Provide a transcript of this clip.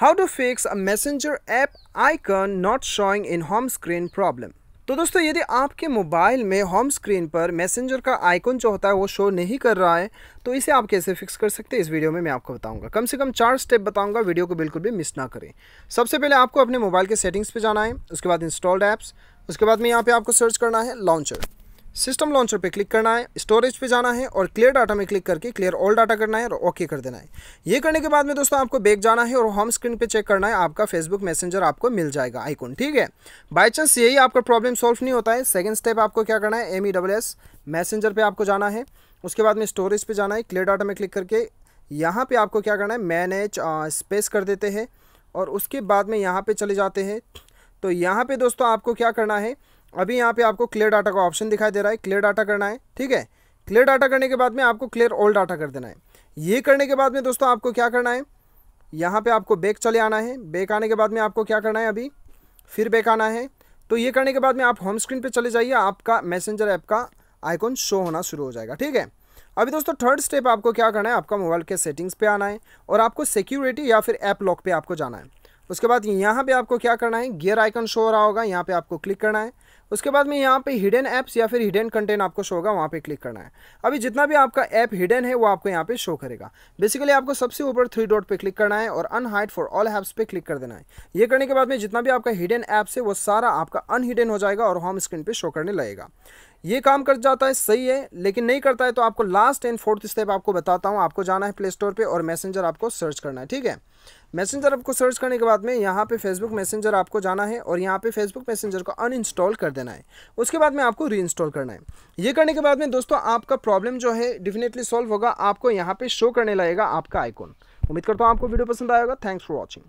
how to fix a messenger app icon not showing in home screen problem तो दोस्तों यदि आपके mobile में होम स्क्रीन पर मैसेंजर का आइकन जो होता है वो शो नहीं कर रहा है तो इसे आप कैसे फिक्स कर सकते हैं इस वीडियो में मैं आपको बताऊंगा कम से कम चार स्टेप बताऊंगा वीडियो को बिल्कुल भी मिस ना करें सबसे पहले आपको अपने मोबाइल के सेटिंग्स पे जाना है उसके बाद इंस्टॉल्ड ऐप्स उसके बाद में यहाँ पे आपको सर्च करना है लॉन्चर सिस्टम लॉन्चर पे क्लिक करना है स्टोरेज पे जाना है और क्लियर डाटा में क्लिक करके क्लियर ऑल डाटा करना है और ओके कर देना है ये करने के बाद में दोस्तों आपको बैक जाना है और होम स्क्रीन पे चेक करना है आपका फेसबुक मैसेंजर आपको मिल जाएगा आइकॉन ठीक है बाई चांस यही आपका प्रॉब्लम सॉल्व नहीं होता है सेकेंड स्टेप आपको क्या करना है M E W S messenger पर आपको जाना है उसके बाद में स्टोरेज पर जाना है क्लियर डाटा में क्लिक करके यहाँ पर आपको क्या करना है मैनेज स्पेस कर देते हैं और उसके बाद में यहाँ पर चले जाते हैं तो यहाँ पर दोस्तों आपको क्या करना है अभी यहाँ पे आपको क्लियर डाटा का ऑप्शन दिखाई दे रहा है क्लियर डाटा करना है ठीक है क्लियर डाटा करने के बाद में आपको क्लियर ऑल डाटा कर देना है ये करने के बाद में दोस्तों आपको क्या करना है यहाँ पे आपको बैक चले आना है बैक आने के बाद में आपको क्या करना है अभी फिर बैक आना है तो ये करने के बाद में आप होम स्क्रीन पे चले जाइए आपका मैसेंजर ऐप का आइकॉन शो होना शुरू हो जाएगा ठीक है अभी दोस्तों थर्ड स्टेप आपको क्या करना है आपका मोबाइल के सेटिंग्स पे आना है और आपको सिक्योरिटी या फिर ऐप लॉक पे आपको जाना है उसके बाद यहाँ पे आपको क्या करना है गियर आइकन शो हो रहा होगा यहाँ पे आपको क्लिक करना है उसके बाद में यहाँ पे हिडन ऐप्स या फिर हिडन कंटेंट आपको शो होगा वहाँ पे क्लिक करना है अभी जितना भी आपका ऐप हिडन है वो आपको यहाँ पे शो करेगा बेसिकली आपको सबसे ऊपर थ्री डॉट पे क्लिक करना है और अनहाइड फॉर ऑल ऐप्स पे क्लिक कर देना है ये करने के बाद में जितना भी आपका हिडन ऐप्स है वो सारा आपका अनहिडन हो जाएगा और होम स्क्रीन पर शो करने लगेगा ये काम कर जाता है सही है लेकिन नहीं करता है तो आपको लास्ट एंड फोर्थ स्टेप आपको बताता हूँ आपको जाना है प्ले स्टोर पर और मैसेंजर आपको सर्च करना है ठीक है मैसेंजर आपको सर्च करने के बाद में यहाँ पे फेसबुक मैसेंजर आपको जाना है और यहाँ पे फेसबुक मैसेंजर को अनइंस्टॉल कर देना है उसके बाद में आपको रीइंस्टॉल करना है ये करने के बाद में दोस्तों आपका प्रॉब्लम जो है डेफिनेटली सॉल्व होगा आपको यहाँ पे शो करने लगेगा आपका आइकॉन उम्मीद करता हूँ आपको वीडियो पसंद आएगा थैंक्स फॉर वॉचिंग